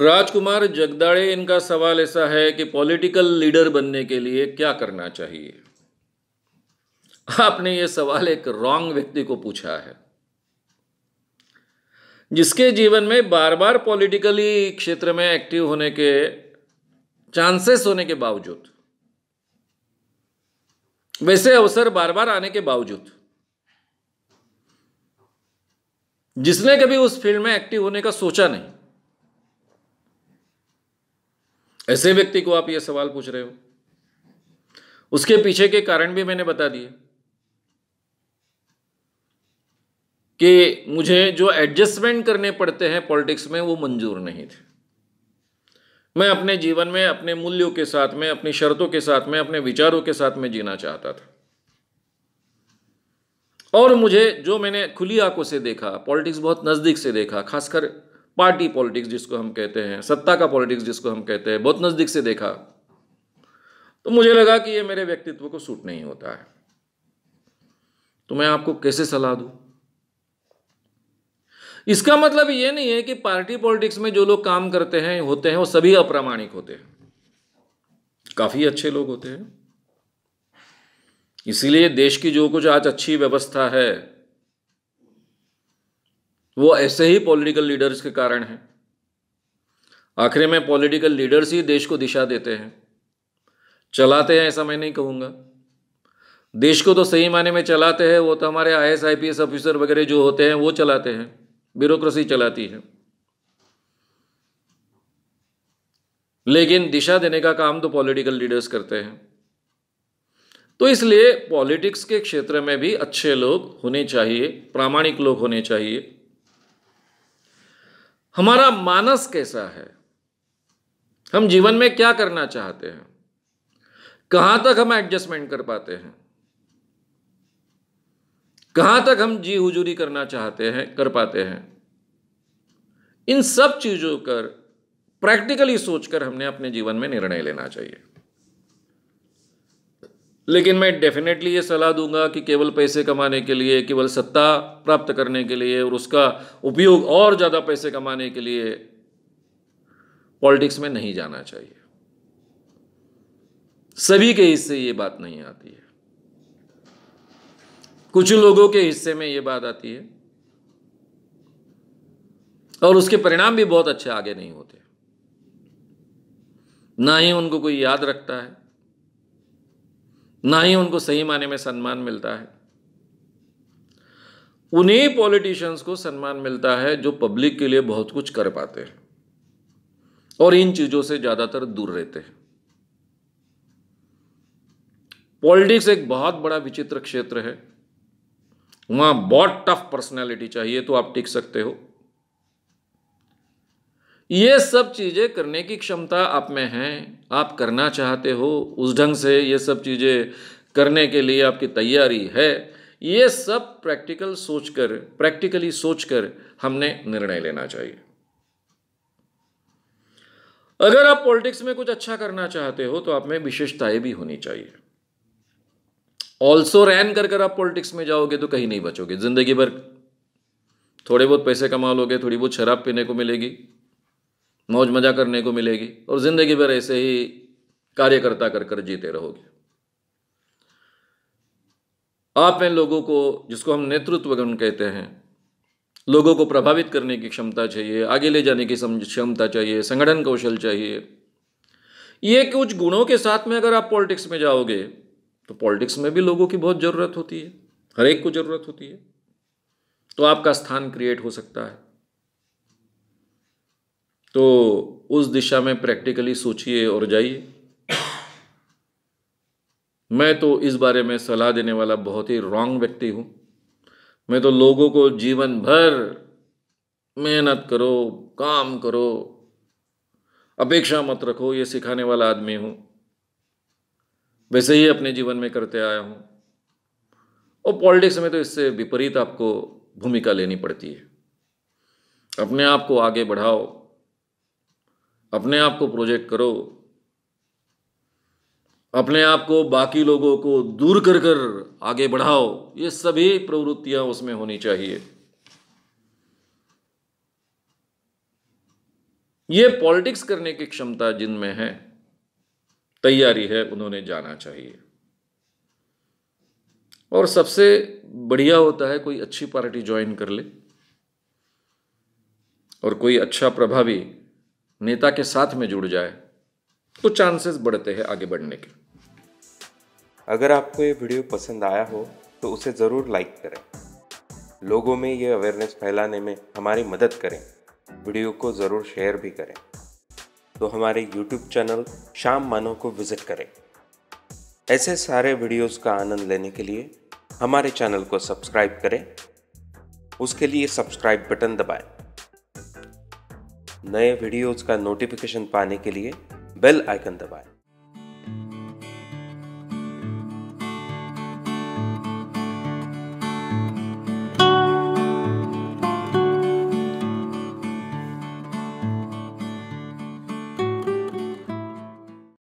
राजकुमार जगदाड़े इनका सवाल ऐसा है कि पॉलिटिकल लीडर बनने के लिए क्या करना चाहिए आपने ये सवाल एक रॉन्ग व्यक्ति को पूछा है जिसके जीवन में बार बार पॉलिटिकली क्षेत्र में एक्टिव होने के चांसेस होने के बावजूद वैसे अवसर बार बार आने के बावजूद जिसने कभी उस फील्ड में एक्टिव होने का सोचा नहीं ऐसे व्यक्ति को आप यह सवाल पूछ रहे हो उसके पीछे के कारण भी मैंने बता दिए कि मुझे जो एडजस्टमेंट करने पड़ते हैं पॉलिटिक्स में वो मंजूर नहीं थे मैं अपने जीवन में अपने मूल्यों के साथ में अपनी शर्तों के साथ में अपने विचारों के साथ में जीना चाहता था और मुझे जो मैंने खुली आंखों से देखा पॉलिटिक्स बहुत नज़दीक से देखा खासकर पार्टी पॉलिटिक्स जिसको हम कहते हैं सत्ता का पॉलिटिक्स जिसको हम कहते हैं बहुत नज़दीक से देखा तो मुझे लगा कि ये मेरे व्यक्तित्व को सूट नहीं होता है तो मैं आपको कैसे सलाह दूं इसका मतलब ये नहीं है कि पार्टी पॉलिटिक्स में जो लोग काम करते हैं होते हैं वो सभी अप्रामाणिक होते हैं काफ़ी अच्छे लोग होते हैं इसीलिए देश की जो कुछ आज अच्छी व्यवस्था है वो ऐसे ही पॉलिटिकल लीडर्स के कारण है आखिर में पॉलिटिकल लीडर्स ही देश को दिशा देते हैं चलाते हैं ऐसा मैं नहीं कहूँगा देश को तो सही माने में चलाते हैं वो तो हमारे I S I P S officer वगैरह जो होते हैं वो चलाते हैं ब्यूरोक्रेसी चलाती है लेकिन दिशा देने का काम तो पॉलिटिकल लीडर्स करते हैं तो इसलिए पॉलिटिक्स के क्षेत्र में भी अच्छे लोग होने चाहिए प्रामाणिक लोग होने चाहिए हमारा मानस कैसा है हम जीवन में क्या करना चाहते हैं कहां तक हम एडजस्टमेंट कर पाते हैं कहां तक हम जी हुजूरी करना चाहते हैं कर पाते हैं इन सब चीज़ों पर प्रैक्टिकली सोचकर हमने अपने जीवन में निर्णय लेना चाहिए लेकिन मैं डेफिनेटली ये सलाह दूंगा कि केवल पैसे कमाने के लिए केवल सत्ता प्राप्त करने के लिए और उसका उपयोग और ज़्यादा पैसे कमाने के लिए पॉलिटिक्स में नहीं जाना चाहिए सभी के हिस्से ये बात नहीं आती है कुछ लोगों के हिस्से में ये बात आती है और उसके परिणाम भी बहुत अच्छे आगे नहीं होते ना ही उनको कोई याद रखता है ना ही उनको सही माने में सम्मान मिलता है उन्हीं पॉलिटिशियंस को सम्मान मिलता है जो पब्लिक के लिए बहुत कुछ कर पाते हैं और इन चीज़ों से ज़्यादातर दूर रहते हैं पॉलिटिक्स एक बहुत बड़ा विचित्र क्षेत्र है वहां बहुत टफ पर्सनालिटी चाहिए तो आप टिक सकते हो ये सब चीज़ें करने की क्षमता आप में है आप करना चाहते हो उस ढंग से ये सब चीज़ें करने के लिए आपकी तैयारी है ये सब प्रैक्टिकल सोचकर प्रैक्टिकली सोचकर हमने निर्णय लेना चाहिए अगर आप पॉलिटिक्स में कुछ अच्छा करना चाहते हो तो आप में विशेषताएं भी होनी चाहिए ऑल्सो रैन कर कर आप पॉलिटिक्स में जाओगे तो कहीं नहीं बचोगे जिंदगी भर थोड़े बहुत पैसे कमा लोगे थोड़ी बहुत शराब पीने को मिलेगी मौज मजा करने को मिलेगी और ज़िंदगी भर ऐसे ही कार्यकर्ता कर कर जीते रहोगे आप इन लोगों को जिसको हम नेतृत्व गण कहते हैं लोगों को प्रभावित करने की क्षमता चाहिए आगे ले जाने की क्षमता चाहिए संगठन कौशल चाहिए ये कुछ गुणों के साथ में अगर आप पॉलिटिक्स में जाओगे तो पॉलिटिक्स में भी लोगों की बहुत ज़रूरत होती है हर एक को ज़रूरत होती है तो आपका स्थान क्रिएट हो सकता है तो उस दिशा में प्रैक्टिकली सोचिए और जाइए मैं तो इस बारे में सलाह देने वाला बहुत ही रॉन्ग व्यक्ति हूँ मैं तो लोगों को जीवन भर मेहनत करो काम करो अपेक्षा मत रखो ये सिखाने वाला आदमी हूँ वैसे ही अपने जीवन में करते आया हूँ और पॉलिटिक्स में तो इससे विपरीत आपको भूमिका लेनी पड़ती है अपने आप को आगे बढ़ाओ अपने आप को प्रोजेक्ट करो अपने आप को बाकी लोगों को दूर कर कर आगे बढ़ाओ ये सभी प्रवृत्तियां उसमें होनी चाहिए ये पॉलिटिक्स करने की क्षमता जिनमें है तैयारी है उन्होंने जाना चाहिए और सबसे बढ़िया होता है कोई अच्छी पार्टी ज्वाइन कर ले और कोई अच्छा प्रभावी नेता के साथ में जुड़ जाए तो चांसेस बढ़ते हैं आगे बढ़ने के अगर आपको ये वीडियो पसंद आया हो तो उसे ज़रूर लाइक करें लोगों में ये अवेयरनेस फैलाने में हमारी मदद करें वीडियो को ज़रूर शेयर भी करें तो हमारे यूट्यूब चैनल शाम मानो को विज़िट करें ऐसे सारे वीडियोस का आनंद लेने के लिए हमारे चैनल को सब्सक्राइब करें उसके लिए सब्सक्राइब बटन दबाएं नए वीडियोस का नोटिफिकेशन पाने के लिए बेल आइकन दबाएं